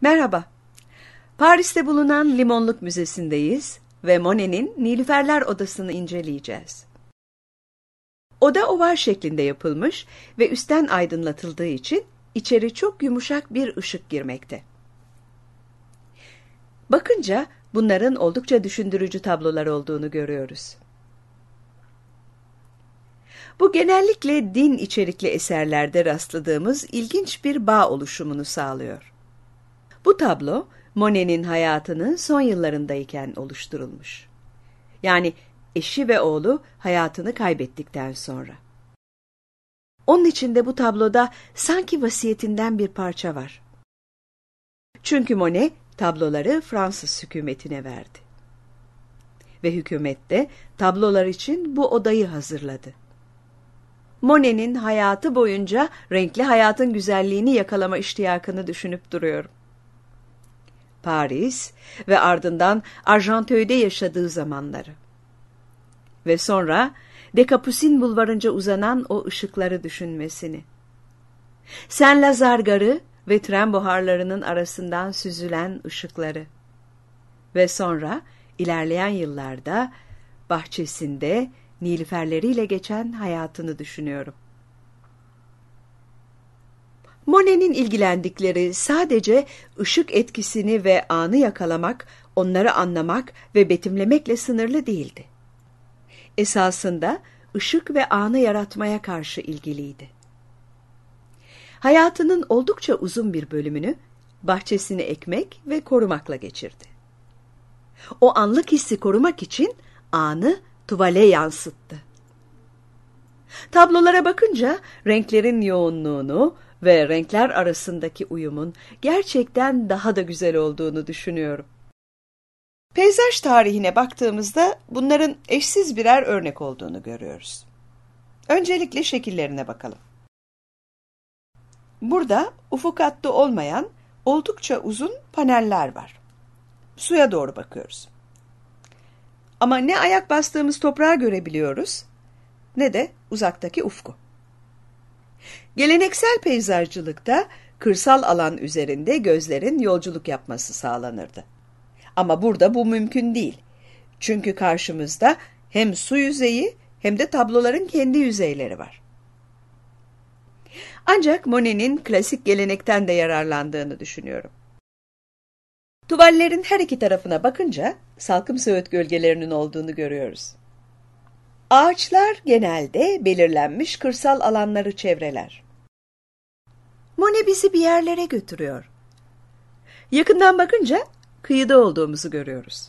Merhaba. Paris'te bulunan Limonluk Müzesi'ndeyiz ve Monet'in Nilüferler Odası'nı inceleyeceğiz. Oda oval şeklinde yapılmış ve üstten aydınlatıldığı için içeri çok yumuşak bir ışık girmekte. Bakınca bunların oldukça düşündürücü tablolar olduğunu görüyoruz. Bu genellikle din içerikli eserlerde rastladığımız ilginç bir bağ oluşumunu sağlıyor. Bu tablo Monet'in hayatının son yıllarındayken oluşturulmuş. Yani eşi ve oğlu hayatını kaybettikten sonra. Onun içinde bu tabloda sanki vasiyetinden bir parça var. Çünkü Monet tabloları Fransız hükümetine verdi. Ve hükümet de tablolar için bu odayı hazırladı. Monet'in hayatı boyunca renkli hayatın güzelliğini yakalama iştiyakını düşünüp duruyorum. Paris ve ardından Arjantöy'de yaşadığı zamanları. Ve sonra de Capucin bulvarınca uzanan o ışıkları düşünmesini. Sen Lazar Garı ve tren buharlarının arasından süzülen ışıkları. Ve sonra ilerleyen yıllarda bahçesinde nilüferleriyle geçen hayatını düşünüyorum.'' Monet'in ilgilendikleri sadece ışık etkisini ve anı yakalamak, onları anlamak ve betimlemekle sınırlı değildi. Esasında ışık ve anı yaratmaya karşı ilgiliydi. Hayatının oldukça uzun bir bölümünü bahçesini ekmek ve korumakla geçirdi. O anlık hissi korumak için anı tuvale yansıttı. Tablolara bakınca renklerin yoğunluğunu, ve renkler arasındaki uyumun gerçekten daha da güzel olduğunu düşünüyorum. Peyzaj tarihine baktığımızda bunların eşsiz birer örnek olduğunu görüyoruz. Öncelikle şekillerine bakalım. Burada ufuk hattı olmayan oldukça uzun paneller var. Suya doğru bakıyoruz. Ama ne ayak bastığımız toprağı görebiliyoruz ne de uzaktaki ufku. Geleneksel peyzajcılıkta kırsal alan üzerinde gözlerin yolculuk yapması sağlanırdı. Ama burada bu mümkün değil. Çünkü karşımızda hem su yüzeyi hem de tabloların kendi yüzeyleri var. Ancak Monet'in klasik gelenekten de yararlandığını düşünüyorum. Tuvallerin her iki tarafına bakınca salkım söğüt gölgelerinin olduğunu görüyoruz. Ağaçlar genelde belirlenmiş kırsal alanları çevreler. Mone bizi bir yerlere götürüyor. Yakından bakınca kıyıda olduğumuzu görüyoruz.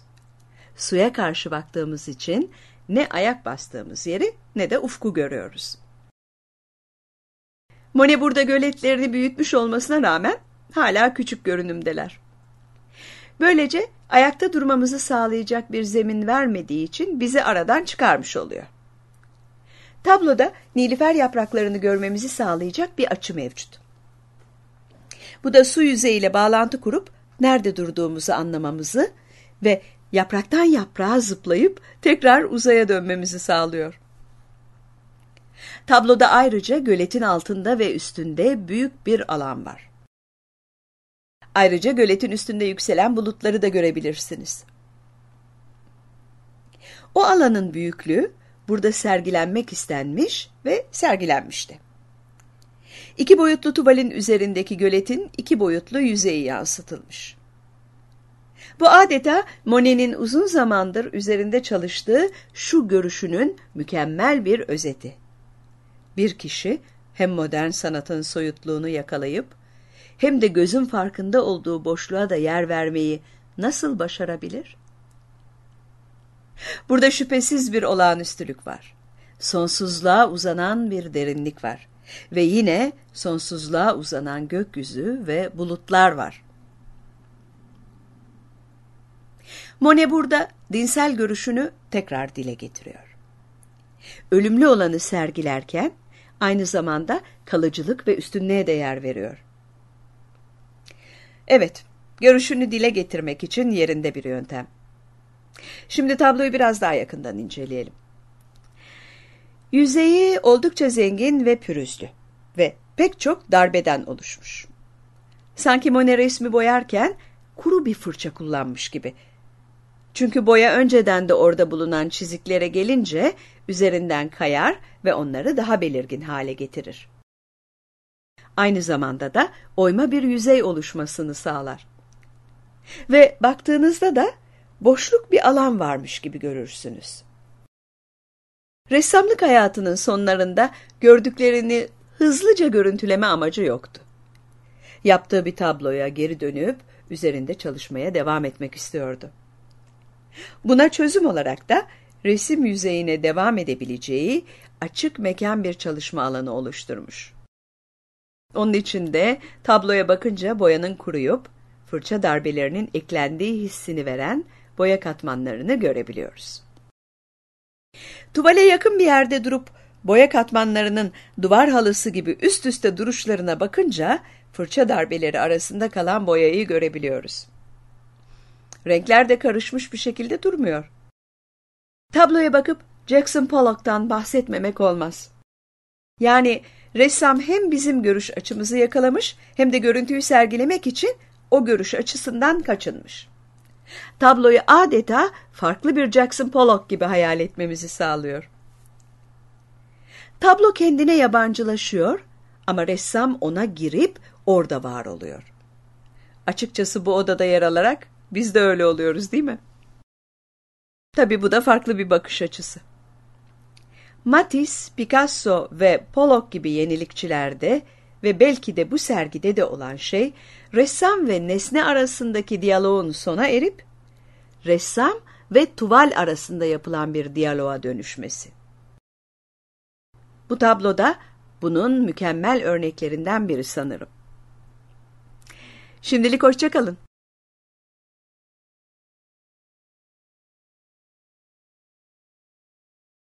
Suya karşı baktığımız için ne ayak bastığımız yeri ne de ufku görüyoruz. Mone burada göletlerini büyütmüş olmasına rağmen hala küçük görünümdeler. Böylece ayakta durmamızı sağlayacak bir zemin vermediği için bizi aradan çıkarmış oluyor. Tabloda nilüfer yapraklarını görmemizi sağlayacak bir açı mevcut. Bu da su yüzeyiyle bağlantı kurup nerede durduğumuzu anlamamızı ve yapraktan yaprağa zıplayıp tekrar uzaya dönmemizi sağlıyor. Tabloda ayrıca göletin altında ve üstünde büyük bir alan var. Ayrıca göletin üstünde yükselen bulutları da görebilirsiniz. O alanın büyüklüğü burada sergilenmek istenmiş ve sergilenmişti. İki boyutlu tuvalin üzerindeki göletin iki boyutlu yüzeyi yansıtılmış. Bu adeta Monet'in uzun zamandır üzerinde çalıştığı şu görüşünün mükemmel bir özeti. Bir kişi hem modern sanatın soyutluğunu yakalayıp hem de gözün farkında olduğu boşluğa da yer vermeyi nasıl başarabilir? Burada şüphesiz bir olağanüstülük var. Sonsuzluğa uzanan bir derinlik var. Ve yine sonsuzluğa uzanan gökyüzü ve bulutlar var. Monet burada dinsel görüşünü tekrar dile getiriyor. Ölümlü olanı sergilerken aynı zamanda kalıcılık ve üstünlüğe değer veriyor. Evet, görüşünü dile getirmek için yerinde bir yöntem. Şimdi tabloyu biraz daha yakından inceleyelim. Yüzeyi oldukça zengin ve pürüzlü ve pek çok darbeden oluşmuş. Sanki Monet resmi boyarken kuru bir fırça kullanmış gibi. Çünkü boya önceden de orada bulunan çiziklere gelince üzerinden kayar ve onları daha belirgin hale getirir. Aynı zamanda da oyma bir yüzey oluşmasını sağlar. Ve baktığınızda da boşluk bir alan varmış gibi görürsünüz. Ressamlık hayatının sonlarında gördüklerini hızlıca görüntüleme amacı yoktu. Yaptığı bir tabloya geri dönüp üzerinde çalışmaya devam etmek istiyordu. Buna çözüm olarak da resim yüzeyine devam edebileceği açık mekan bir çalışma alanı oluşturmuş. Onun için de tabloya bakınca boyanın kuruyup fırça darbelerinin eklendiği hissini veren boya katmanlarını görebiliyoruz. Tuvale yakın bir yerde durup boya katmanlarının duvar halısı gibi üst üste duruşlarına bakınca fırça darbeleri arasında kalan boyayı görebiliyoruz. Renkler de karışmış bir şekilde durmuyor. Tabloya bakıp Jackson Pollock'tan bahsetmemek olmaz. Yani ressam hem bizim görüş açımızı yakalamış hem de görüntüyü sergilemek için o görüş açısından kaçınmış. Tabloyu adeta farklı bir Jackson Pollock gibi hayal etmemizi sağlıyor. Tablo kendine yabancılaşıyor ama ressam ona girip orada var oluyor. Açıkçası bu odada yer alarak biz de öyle oluyoruz değil mi? Tabi bu da farklı bir bakış açısı. Matisse, Picasso ve Pollock gibi yenilikçilerde ve belki de bu sergide de olan şey ressam ve nesne arasındaki diyaloğun sona erip ressam ve tuval arasında yapılan bir diyaloğa dönüşmesi. Bu tabloda bunun mükemmel örneklerinden biri sanırım. Şimdilik hoşçakalın.